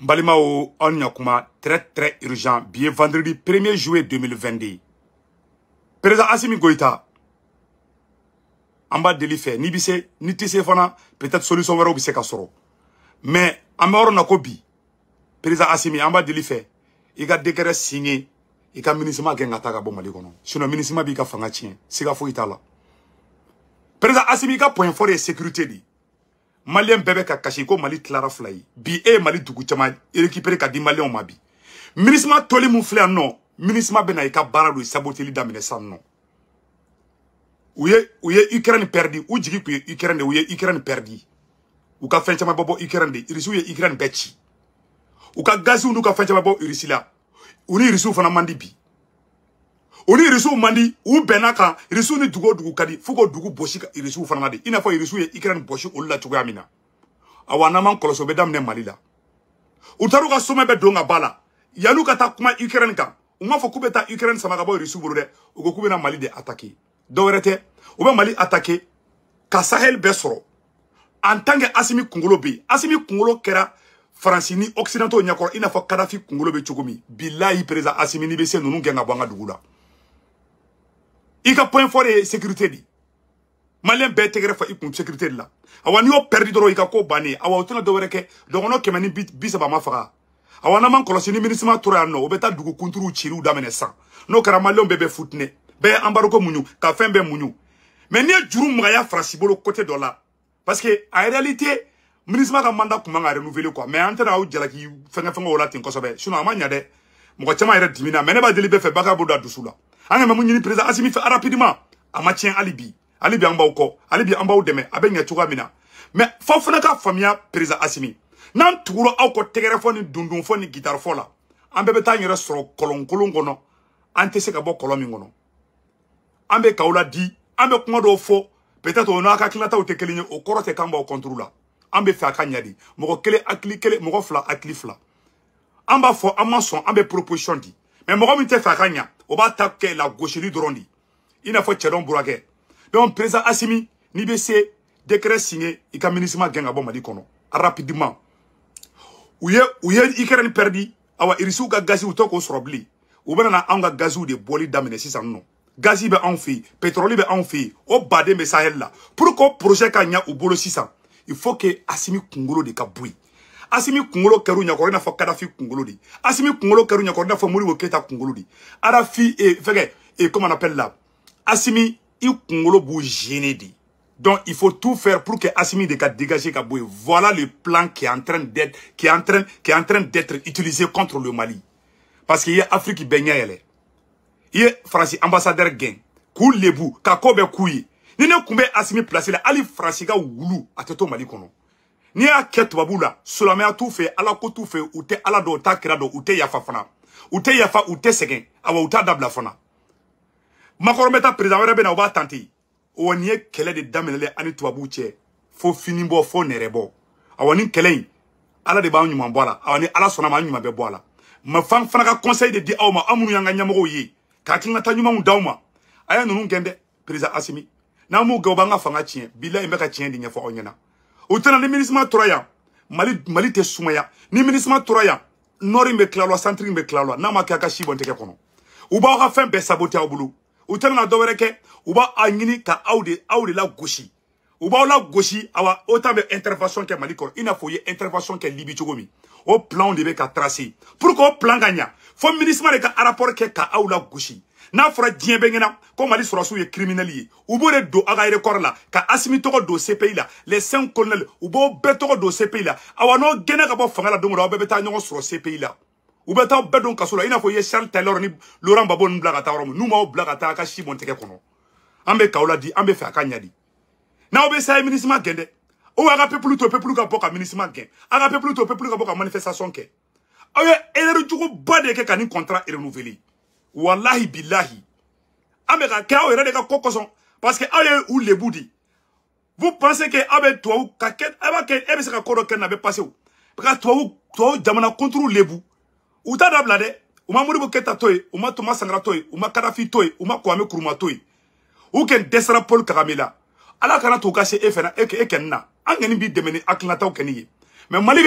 n balimaw aw très très urgent bien vendredi 1er juillet 2022 président asimi Goïta, Amba de de n'i bise ni tɛ peut-être solution wɛrɛw se mais en bas de na bi président asimi Amba b'a deli il a ka décret signé i ka minisima kɛ ministre ka a ka minisima b'i ka siga président asimi a ka point fort de sécurité de maliyɛn bɛɛ bɛ ka kasi ko mali tilara fila ye bi e ye mali dugu caman récupéré ka di maliyɛnw ma bi minisima toli min filɛ yan nɔ minisima bɛ na i ka baara don saboteli daminɛ sisan nɔ u ye u ye ukraine perdi u jigi tun ye ukraine de u ye ukraine perdi u ka fɛn caman bɔ bɔ ukraine de irisiw ye ukraine bɛɛ ci u ka gaziw n'u ka fɛn caman bɔ irisi la u ni irisiw fana man di bi Oli irisu mandi u benaka irisu ni dugo o dugu ka di fo k'o dugu bɔsi irisiw fana na de i n'a fɔ ye ikran boshi olu la amina min awa n'an m'an kɔlɔsi o bɛ daminɛ mali la u taar'u ka somɛ bɛɛ don ka ba la ka taa kuma ikirani kan u m'a fɔ k'u sama ka bɔ irisu burude dɛ u ko k'u bɛna mali de atake dɔwɛrɛ tɛ u bɛ mali atake ka sahel besro en tant que asimi kungolo bɛ asimi kungolo kera francini occidentaux nyakor ina n'a kadafi kungolo be chugumi min bilahi pereza asimi n'i be se ninnu genga bwanga dugula i ka point fort ye sécurité de maliyɛn bɛɛ tɛgɛrɛ fa i kun sécurité de la awa n'i y'o pɛridi dɔrɔn i ka ko bannen awa o tɛna dɔwɛrɛ kɛ dɔgɔnɔ kɛmɛ ni bi saba ma faga awa n'an man kɔlɔsi ni minisima tora yan nɔ o bɛ taa dugu kunturuw ciliw daminɛ san n'o kɛra maliyɛnw bɛɛ bɛ futinɛ bɛɛ ye anbariko muɲu ka fɛn bɛɛ muɲu mɛ n'i ye juru magaya farasi bolo côté dɔ la parce que en réalité minisima ka mandat kun man ka renouveler quoi mais an tɛna aw jalaki fɛngɛ fɛngɛ o la ten kosɛbɛ sinon a ma ɲa dɛ mɔgɔ caman yɛrɛ dimina mɛ ne b'a deli bɛɛ fɛ baga b'o da dusu la an ka mɛ mun ɲini président Asimi fɛ rapidement a ma tiɲɛ hali bi hali bi an b'aw kɔ hali bi an b'aw dɛmɛ a bɛ ɲɛ cogoya min na mɛ fɔ fana ka faamuya président Asimi n'an tugura aw kɔ tɛgɛrɛfɔ ni dundunfɔ ni gitarifɔ la an bɛɛ bɛ taa an yɛrɛ sɔrɔ kɔlɔnkolon kɔnɔ an tɛ se ka bɔ kɔlɔn min kɔnɔ an bɛ k'aw ladi an bɛ kuma dɔw fɔ peut-être o n'a ka hakilinataw tɛ kelen ye o kɔrɔ tɛ k'an b'aw contre la an bɛ fɛ a ka ɲɛ de mɔgɔ kelen hakili kelen mɔgɔ fila hakili fila an b'a fɔ an ma sɔn an bɛ proposition di mɛ mɔgɔ min tɛ fɛ a ka ɲa o b'a ta kɛ lagosili dɔrɔn de i n'a fɔ cɛdɔn burakɛ donc président asimi n'i bɛ se décret signé i ka minisima gɛn ka bɔ mali kɔnɔ rapidement u ye u ye ukraine perdi awa irisiw ka gazi u tɛ k'o sɔrɔ bilen u bɛna na anw ka gaziw de bɔli daminɛ sisan nɔ gazi bɛ anw fɛ yen pétrole bɛ anw fɛ yen o baden bɛ sahel la pour que o projet ka ɲa u bolo sisan il faut que asimi kunkolo de ka bɔ yen asimi kungolo kɛr'u ɲɛkɔrɔ i n'a fɔ kadafi kungolo de asimi kunkolo kɛr'u ɲɛkɔrɔ n'a fɔ moribo keyita arafi eh, eh, comment on appelle là? asimi i kungolo b'u gêner Donc, il faut tout faire pour que Assimi dégage dégager Kaboué. Voilà le plan qui est en train d'être, qui est en train, qui est en train d'être utilisé contre le Mali. Parce qu'il y a Afrique qui baigne elle. Il y a France, ambassadeur Gain. Koul Lebou, Kakobe Kouyi. Nine Koumbe Assimi placé là. Ali France, Wulu, à Mali Kono. n'i y'a kɛ tubabu la silamɛya t'u fɛ ala ko t'u fɛ u tɛ ala dɔn u t'a kira dɔn u tɛ yafa fana u tɛ yafa u tɛ sɛgɛn awa u t'a dabila fana makɔrɔ bɛ taa perezan wɛrɛ bɛ na u b'a tante wa nin ye kɛlɛ de daminɛlen ani tubabuw cɛ fo fini bɔ fo nɛrɛ bɔ awa nin kɛlɛ in ala de b'an ɲuman bɔ a la awa ni ala sɔnna ma an ɲuman bɛ bɔ a la mɛ fan fana ka conseil de di aw ma aw minnu y'an ka ɲɛmɔgɔw ye ka hakilinata ɲumanw d'aw ma a ye ninnu gɛn dɛ perezan asimi n'an m'u gɛn u b'an ka fanga tiɲɛ bilayi n bɛ ka tiɲɛ de ɲɛfɔ aw ɲɛna o tɛna ni minisima tora yan mali mali tɛ sumaya ni minisima tora yan nɔri bɛ kila lɔ santiri bɛ kila lɔ n'a ma kɛ a ka si bɔntɛgɛ kɔnɔ u b'aw ka fɛn bɛɛ sabote aw bolo u tɛna na dɔwɛrɛ kɛ u b'a a ɲini ka aw de aw de lagosi u b'aw lagosi awa o tan bɛ intervention kɛ mali kɔrɔ i n'a fɔ u ye intervention kɛ libi cogo min o planw de bɛ ka tracer pour que o plan ka ɲa fo minisima de ka rapport kɛ ka aw lagosi n'a fɔra diɲɛ bɛ ɲɛna ko mali sɔrɔsiw ye kiriminɛli ye u b'o de don a ka erekɔri la ka asimi tɔgɔ don cpi la les cinq colonel u b'o bɛɛ tɔgɔ don cpi la awa n'o gɛnɛ ka bɔ fanga la don o don aw bɛɛ bɛ taa ɲɔgɔn sɔrɔ cpi la u bɛ taa bɛɛ don kaso la i n'a fɔ i ye charles taylor ni laurent gbagbo ninnu bila ka taa yɔrɔ min n'u m'aw bila ka taa a ka si bɔn tɛgɛ kɔnɔ an bɛ k'aw ladi an bɛ fɛ a ka ɲa di n'aw bɛ saye minisima gɛn dɛ o a ka pepulu to pepulu ka bɔ ka minisima gɛn a ka pepulu to pepulu ka bɔ ka manifestation kɛ aw ye erreur juguba de kɛ ka nin contrat renouveler Wallahi bilahi an bɛ ka kɛ ka parce que aw ou u boudi. vous pensez que aw toi ou kaket, se ka ko na Parce que toi ou, toi jamana kunturu lebu u t'a dabila dɛ ou ma moribo keta to ou ma toma sangara to ou ma kadafi Toi? ma Kouame ou ala kana t'u kase se e eke eke na an b'i demene ni ou Mais mais mali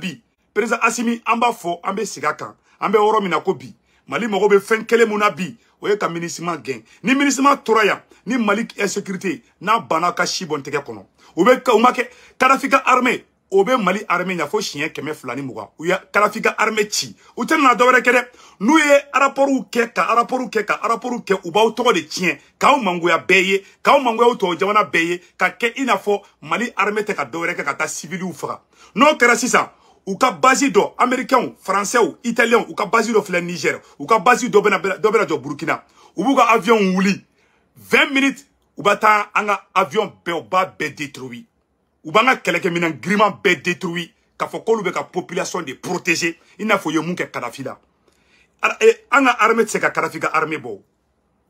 bi président asimi amba fo, ambe sigaka ambe Oromina Kobi. mali mago bɛ fɛn kelen mun na bi o ye ka minisima gɛn ni minisima tora yan ni mali insécurité n'a banna ka si bɔn tɛgɛ kɔnɔ u bɛ u ma kɛ kadafi ka armée o bɛ mali armée ɲɛ fo siɲɛ kɛmɛ fila ni mugan u ye kadafi ka armée ci u tɛ nana dɔwɛrɛ kɛ dɛ n'u ye rapɔruw kɛ ka rapɔruw kɛ ka rapɔruw kɛ u b'aw tɔgɔ de tiɲɛ k'aw mangoya bɛɛ ye k'aw mangoya tɔw jamana bɛɛ ye ka kɛ i n'a fɔ mali armée tɛ ka dɔwɛrɛ kɛ ka taa civiliw faga n'o kɛra sisan u ka bazi dɔ amɛrikɛnw faransɛw italiyɛnw u ka bazi dɔ filɛ nigɛri u ka bazi dɔ bɛna dɔ bɛna jɔ burukina u b'u ka aviyɔnw wuli vingt minutes u bɛ taa an ka aviyɔn bɛɛ u b'a bɛɛ détruit u b'an ka kɛlɛkɛminɛn giriman bɛɛ détruit k'a fɔ k'olu bɛ ka population de protéger i n'a fɔ u ye mun kɛ kadafi la e, an ka armée tɛ se ka kadafi ka armée bɔ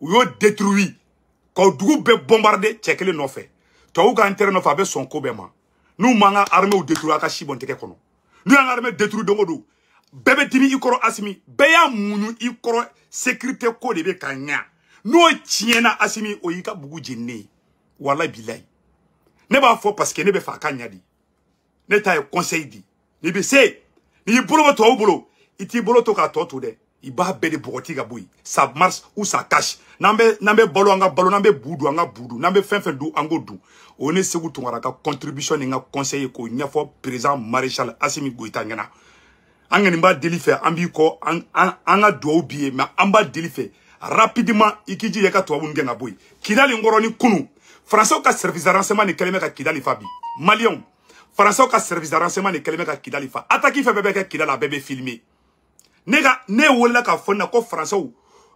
u y'o détruit k'o dugu bɛɛ bombarder cɛ kelen nɔfɛ tubabuw ka intérêt nɔfɛ a bɛ sɔn ko bɛɛ ma n'u m'an ka armée détruit a ka si bɔ n tɛgɛ kɔnɔ n'u y'an ka armée détruit don o don bɛɛ bɛ dimi i kɔrɔ asimi bɛɛ y'a muɲu i kɔrɔ sécurité ko oh, de bɛ ka ɲa n'o tiɲɛna asimi o y'i ka bugu jeninen ye walayi bilayi ne b'a fɔ parce que ne bɛ fɛ a ka ɲa de ne ta ye conseil di n'i bɛ se n'i y'i bolo bɛ tɔw bolo i i b'a bɛɛ de bɔgɔti ka bɔ yen ça marche ou ça cache n'an bɛ n'an bɛ balo an ka balo n'an bɛ bu dun an ka bu dun n'an bɛ fɛn fɛn dun an k'o dun o ye ne Seku Tunkara ka contribution ni n ka conseil ye k'o ɲɛfɔ président maréchal Assimi Goïta ɲɛna an kɔni b'a deli fɛ an b'i kɔ an an an ka duwawu b'i ye mais an b'a deli fɛ rapidement i k'i jija i ka tubabu ninnu gɛn ka bɔ yen Kidali n kɔrɔ ni kunun Faransaw ka service de renseignement de kɛlen bɛ ka Kidali fa bi maliyɛnw Faransaw ka service de renseignement de kɛlen bɛ ka Kidali fa attaque fɛn fɛn bɛ kɛ Kidali a bɛɛ bɛ filmer ne ka ne wolola k'a fɔ na ko faransɛw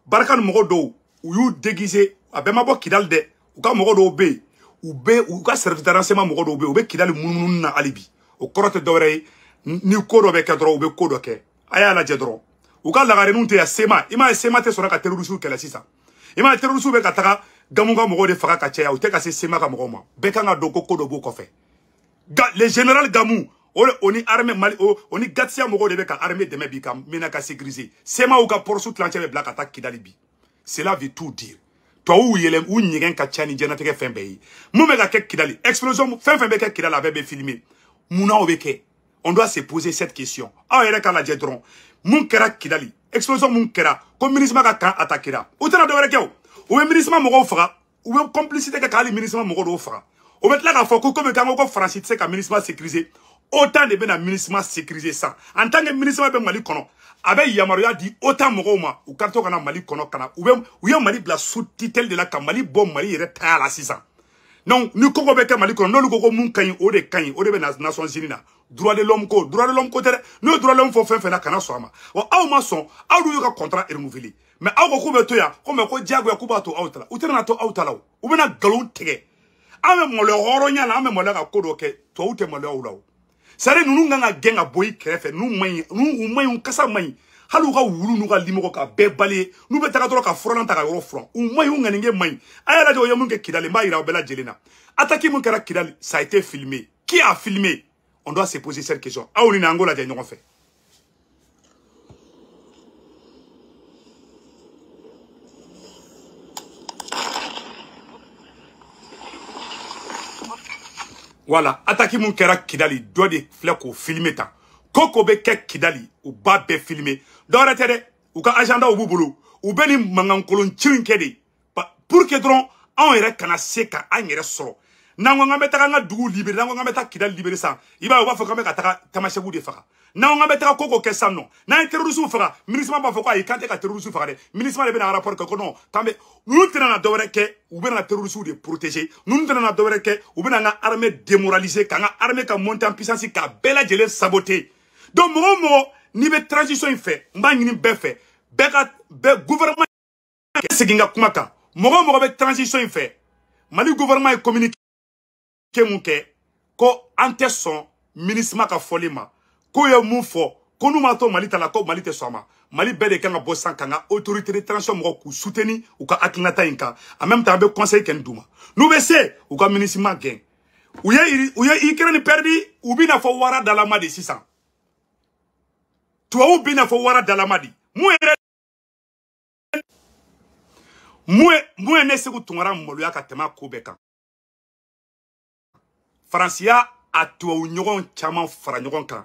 barika ni mɔgɔ dɔw u y'u déguisé a bɛɛ ma bɔ kidali dɛ u ka mɔgɔ dɔw bɛ yen u bɛ u ka service d'enseignement mɔgɔ dɔw bɛ yen u bɛ kidali munumunu na hali bi o kɔrɔ tɛ dɔwɛrɛ ye ni ko dɔ bɛ kɛ dɔrɔn u bɛ ko dɔ kɛ a y'a lajɛ dɔrɔn u ka lagareninw tɛ yan sema i m'a ye sema tɛ sɔrɔ ka terorisiw kɛlɛ sisan i m'a ye terorisiw bɛ ka taga gamu ka mɔgɔw de faga ka caya u tɛ ka se sema ka mɔgɔw ma bɛɛ kan ka dɔn ko ko dɔ b'u kɔfɛ les général gamu On est ni armée mali o, o ni de armé de armée ka mena ka C'est ma ka porosu tilancɛ l'entier bila ka taa cela veut tout dire Toi yɛlɛ ou ɲɛgɛn ka ca ni jɛnatigɛ fɛn bɛɛ ye mun ka kidali explosion fin fin bɛ kɛ kidali a filmé mun na o on doit se poser cette question ah yɛrɛ ka la moun mun kɛra kidali explosion moun kera communisme minisma ka kan attaquera ou tɛna de kɛ o ou est minisma mɔgɔw Ou u est complicité kɛ ka ministre minisma mɔgɔ dɔw faga o la k'a fɔ ko komi ko ko ministre ka otan de bena minisima sécurise san en tant que minisima bɛ mali kɔnɔ a bɛ yamaruya di otan mɔgɔw ma u karitɔ kana mali kɔnɔ kana u bɛ u ye mali bila su titɛli de la ka mali bɔ mali yɛrɛ taya la sisan donc ni kogo bɛ kɛ mali kɔnɔ n'olu ko ko mun ka ɲi o de ka ɲi o de bɛ na nations unis na droit de l'homme ko droit de l'homme ko tɛ dɛ n'o ye droit de l'homme fɔ fɛn fɛn na kana sɔn a ma wa aw ma sɔn aw dun y'u ka contrat renouvelé mais aw ko k'u bɛ to yan ko mɛ ko diyagoya k'u b'a to aw ta la u tɛna na to aw ta la o u bɛna nkalon tigɛ an bɛ maloya hɔrɔnya la an bɛ maloya ka ko dɔ kɛ tubabuw tɛ maloya o la o sare ninnu kan genga gɛn ka bɔ i kɛrɛfɛ n'u man n'u kasa man Halu hali u ka wulu n'u ka limɔgɔ ka bɛɛ n'u ka furanna ta ka front. ou u man ɲi u ŋaninkɛ man ɲi mun kidali obela jelena. mun ça a été filmé qui a filmé on doit se poser cette question aw ni n'an k'o lajɛ wala ataki mun kɛra kidali dɔ de filɛ k'o filime tan ko ko bɛ kɛ kidali u b'a bɛɛ filime dɔwɛrɛ tɛ dɛ u ka agendaw b'u bolo u bɛ nin mankankolon ci in kɛ de pour que dɔrɔn anw yɛrɛ kana se ka an yɛrɛ sɔrɔ n'an ko k'an bɛ taga an ka dugu libere n'an ko k'an bɛ taa kidali libere san i b'a ye u b'a fɔ k'an bɛ ka taga tamasɛkiw de faga n'anw ka bɛ taga ko ko kɛ sisan nɔ n'an ye terorisiw faga minisima b'a fɔ ko ayi k'an tɛ ka terorisiw faga dɛ minisima de bɛna rapport kɛ ko non k'an bɛ ninnu tɛna na dɔwɛrɛ kɛ u bɛna na terorisiw de protéger ninnu tɛna na dɔwɛrɛ kɛ u bɛna an ka armée démoraliser k'an ka armée ka monter en puissance k'a bɛɛ lajɛlen saboter donc mɔgɔ o mɔgɔ n'i bɛ transition in fɛ n b'a ɲini bɛɛ fɛ bɛɛ ka bɛɛ gouvernement kɛ segin ka kuma kan mɔgɔ o mɔgɔ bɛ transition in fɛ mali gouvernement ye communiqué mun kɛ ko an tɛ sɔn minisima ka fɔli ma k'o ye mun fɔ ko n'u m'a to mali ta la ko mali tɛ sɔn a ma mali bɛɛ de kan ka bɔ sisan ka n ka autorité de transition mɔgɔw k'u soutenir u ka hakilinata in kan en même temps an bɛ conseil kɛ nin d'u ma n'u bɛ se u ka minisima gɛn u ye u ye ukraine perdi u bɛ na fɔ wara dalama de sisan tubabuw bɛ na fɔ wara dalama de mun yɛrɛ mun ye ne segu tunkara maloya ka tɛmɛ a ko bɛɛ kan faransi y'a a tubabu ɲɔgɔn caman fara ɲɔgɔn kan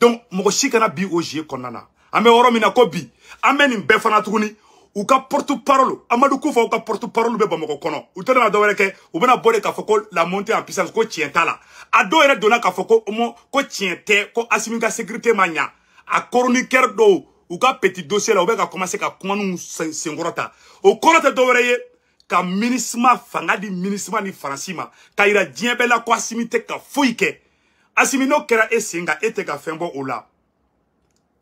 donc mɔgɔ si kana bi o zie kɔnɔna na an bɛ yɔrɔ min na ko bi an bɛ nin bɛɛ fana tuguni u ka porte parole amadu kofa u ka porte parole bɛ bamakɔ kɔnɔ u tɛ nana dɔwɛrɛ kɛ u bɛna bɔ de k'a fɔ ko la montée en puissance ko tiɲɛ t'a la a dɔw yɛrɛ donna k'a fɔ ko omo ko tiɲɛ tɛ ko asimi ka sécurité ma ɲa a chroniqueur dɔw u ka petit dossier la u bɛ ka commencer ka kumaniw senkɔrɔta o kɔrɔ tɛ dɔwɛrɛ ye ka minisima fanga di minisima ni faransi ma ka yira diɲɛ bɛɛ la ko asimi tɛ ka foyi kɛ asimi n'o kɛra e sen kan e tɛ ka fɛn bɔ o la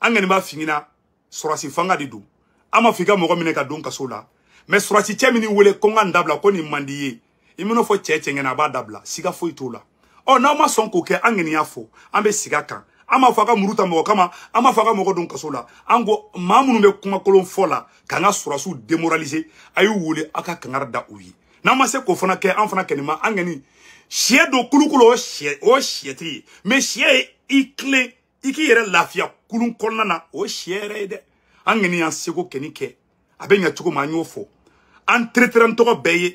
an kɔni b'a f'i ɲɛna sɔrɔsi fanga de don an ma fɔ i ka mɔgɔ minɛ ka don kaso la mɛ sɔrɔsi cɛ min n'i wele ko n ka nin dabila ko nin man di i ye i mana fɔ cɛ cɛ ɲɛna a b'a dabila siga foyi t'o la ɔ n'aw ma sɔn k'o kɛ an kɔni y'a fɔ an bɛ sigi a kan an b'a fɔ a ka muru ta mɔgɔ kama an b'a fɔ a ka mɔgɔ don kaso la an ko maa minnu bɛ kumakolon fɔ la k'an ka sɔrɔsiw demoralize a y'u wele aw ka kangari da u ye n'an ma se k'o fana kɛ an fana kɛnin ma an kɛni sɛ don kulukulu o sɛ o sɛ tɛ ye mɛ sɛ ye i tilen i k'i yɛrɛ lafiya kulun kɔnɔna na o sɛ yɛrɛ ye dɛ an kɛni y'an seko kɛni kɛ a bɛ ɲɛ cogo min an y'o fɔ an teretere n tɔgɔ bɛɛ ye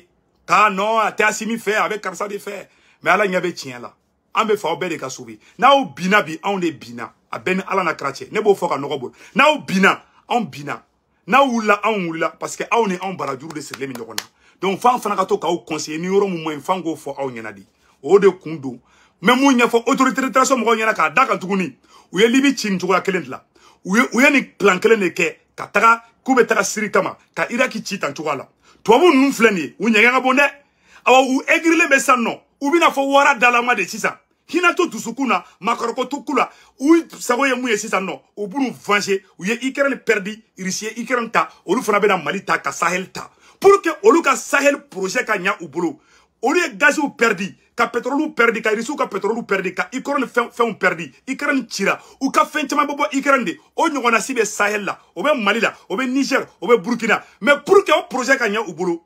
k'a nɔ a tɛ asimi fɛ a bɛ karisa de fɛ mɛ ala ɲɛ bɛ tiɲɛ la an bɛ fɛ aw bɛɛ de ka sobi n'aw binna bi anw de binna a bɛɛ ni ala na kira cɛ ne b'o fɔ ka nɔgɔ bolo n'aw binna anw binna n'a wulila anw wulila parce que aw ni anw barajuru de sirilen bɛ ɲɔgɔn na donc f'an fana ka to k'aw conseiller ni yɔrɔ mun man ɲi f'an k'o fɔ aw ɲɛna de o de kun don mɛ mun ɲɛfɔ autorité de transition mɔgɔw ɲɛna k'a da kan tuguni u ye libi ci nin cogoya kelen de la u ye u ye nin plan kelen de kɛ ka taga k'u bɛ taga siri kama ka iraki ci tan cogoya la tubabu ninnu filɛ nin ye u ɲɛgɛn ka bon dɛ awɔ u egirilen bɛ sisan nɔ u bɛna fɔ wara dalama de sisan hinɛ to dusukun na makɔrɔko to ku la u sago ye mun ye sisan nɔ u b'u vange u ye ikɛrɛni pɛridi irisi ye ikɛrɛni ta olu fana bɛna mali ta ka sahɛli ta pour que olu ka sahɛli projet ka ɲa u bolo olu ye gaziw pɛridi ka pétrole pɛridi ka irisiw ka pétrole pɛridi ka ikɔrɔni fɛn fɛnw pɛridi ikɛrɛni cira u ka fɛn caman bɛ bɔ ikɛrɛni de o ɲɔgɔnna si bɛ sahɛli la o bɛ mali la o bɛ niger o bɛ burukina mais pour que o projet ka ɲa u bolo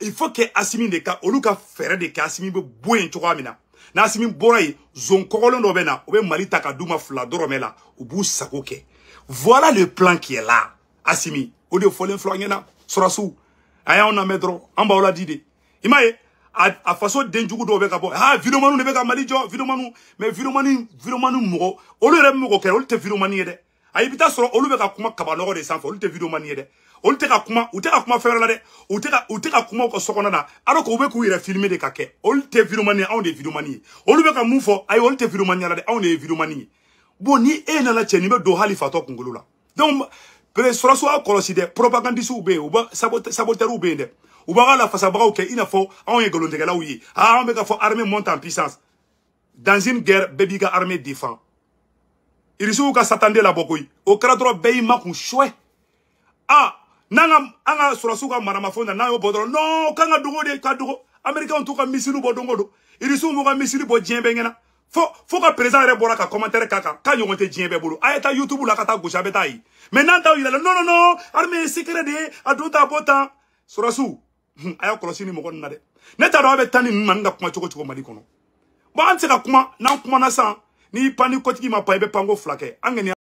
il faut que asimi de ka olu ka fɛɛrɛ de kɛ asimi bɛ bɔ yen cogoya min na n'asimi bɔra yen zon kɔgɔlen dɔ bɛ na u bɛ mali ta ka d'u ma fila dɔrɔmɛ la u b'u sago kɛ voilà le plan qui est là asimi o de fɔlen filɛ an ɲɛna sɔrɔsiw a y'anw lamɛn dɔrɔn an b'aw ladi de i m'a ye a, a faso denjugu dɔw bɛ ka bɔ ha ah, vidéomanu de bɛ ka mali jɔ vidéomanu mais vidéomani vidéomani mɔgɔ olu yɛrɛ bɛ mɔgɔ kɛrɛ olu tɛ vidéomani ye dɛ a i bɛ taa sɔrɔ olu bɛ ka kuma kaba nɔgɔ de sanfɛ olu tɛ vidéomani ye dɛ olu tɛ ka kuma u tɛ ka kuma fɛn wɛrɛ la dɛ u tɛ ka u tɛ ka kuma u ka so kɔnɔna na alors que u bɛ k'u yɛrɛ filmer de ka kɛ olu tɛ vidéoman ye anw de ye vidéoman ye olu bɛ ka mun fɔ ayi olu tɛ vidéoman ye la dɛ anw de ye vidéoman ye bon ni e nana cɛ nin bɛ don hali fatɔ kunkolo la donc sɔrɔsɔ aw kɔlɔsi dɛ propagandistes bɛ yen u b'a saboteurs bɛ yen dɛ u b'a la fasabagaw kɛ i n'a fɔ anw ye nkalontigɛlaw ye ah anw bɛ ka fɔ armée monte en puissance dans une guerre bɛɛ b'i ka armée défend irisiw ka satande labɔ koyi o kɛra dɔrɔn bɛɛ y'i makun suwɛ ah n'an ka an ka sɔrɔsiw ka maramafɛnw na n'an y'o bɔ dɔrɔn non k'an ka dogo de ka dogo américains t'u ka misiri bɔ don o don irisiw b'u ka misiri bɔ diɲɛ bɛɛ ɲɛna fo fo ka président yɛrɛ bɔra ka commentaire k'a kan k'a ɲɔgɔn tɛ diɲɛ bɛɛ bolo a ye taa youtube la ka taa gosi a bɛ taa ye mais n'an t'aw yira la non non non armée ye secret de ye a don t'a bɔ tan sɔrɔsiw a y'a kɔlɔsi nin mɔgɔ ninnu na dɛ ne t'a dɔn aw bɛ tan ni ninnu na ni ka kuma cogo cogo mali kɔnɔ bon an tɛ se ka kuma n'an kumana sisan n'i pan ni kɔtigi ma pan i bɛ panko fila kɛ an kɔni